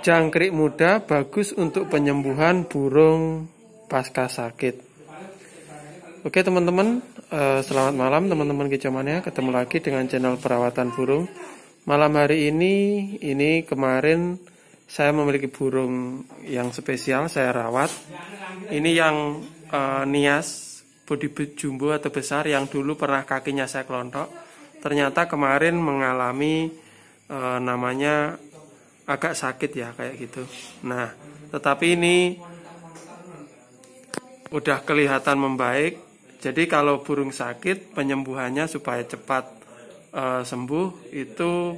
Jangkrik muda bagus untuk penyembuhan burung pasca sakit. Oke teman-teman, eh, selamat malam teman-teman kecamannya. Ketemu lagi dengan channel perawatan burung. Malam hari ini, ini kemarin saya memiliki burung yang spesial saya rawat. Ini yang uh, nias bodi jumbo atau besar yang dulu pernah kakinya saya kelontok. Ternyata kemarin mengalami uh, namanya agak sakit ya kayak gitu. Nah, tetapi ini udah kelihatan membaik. Jadi kalau burung sakit penyembuhannya supaya cepat e, sembuh itu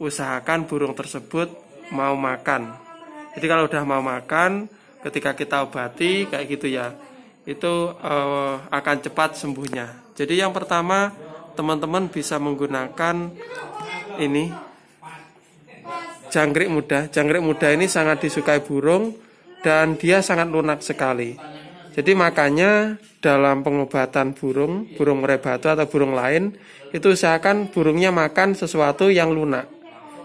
usahakan burung tersebut mau makan. Jadi kalau udah mau makan, ketika kita obati kayak gitu ya, itu e, akan cepat sembuhnya. Jadi yang pertama teman-teman bisa menggunakan ini jangkrik muda. Jangkrik muda ini sangat disukai burung dan dia sangat lunak sekali. Jadi makanya dalam pengobatan burung, burung murai atau burung lain, itu usahakan burungnya makan sesuatu yang lunak.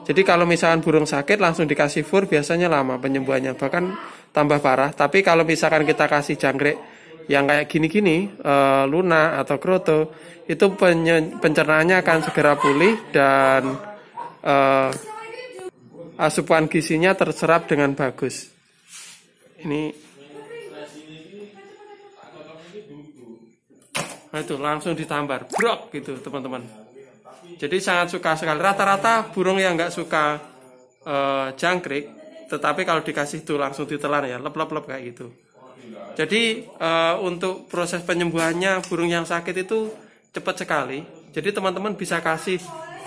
Jadi kalau misalkan burung sakit langsung dikasih fur biasanya lama penyembuhannya, bahkan tambah parah. Tapi kalau misalkan kita kasih jangkrik yang kayak gini-gini, e, lunak atau kroto, itu pencernaannya akan segera pulih dan... E, asupan gizinya terserap dengan bagus. Ini nah, itu langsung ditambar, brok gitu teman-teman. Jadi sangat suka sekali. Rata-rata burung yang nggak suka uh, jangkrik, tetapi kalau dikasih itu langsung ditelan ya, lep-lep-lep kayak gitu. Jadi uh, untuk proses penyembuhannya burung yang sakit itu cepat sekali. Jadi teman-teman bisa kasih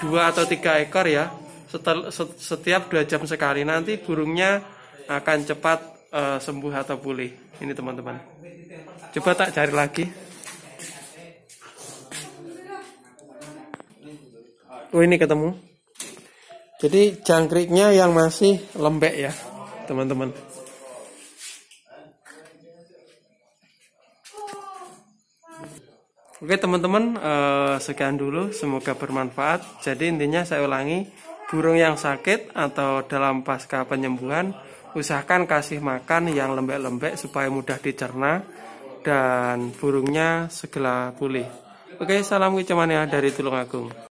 dua atau tiga ekor ya setel, setiap dua jam sekali nanti burungnya akan cepat uh, sembuh atau pulih ini teman-teman coba tak cari lagi oh ini ketemu jadi jangkriknya yang masih lembek ya teman-teman Oke teman-teman, eh, sekian dulu. Semoga bermanfaat. Jadi intinya saya ulangi, burung yang sakit atau dalam pasca penyembuhan usahakan kasih makan yang lembek-lembek supaya mudah dicerna dan burungnya segera pulih. Oke, salam ya dari Tulungagung.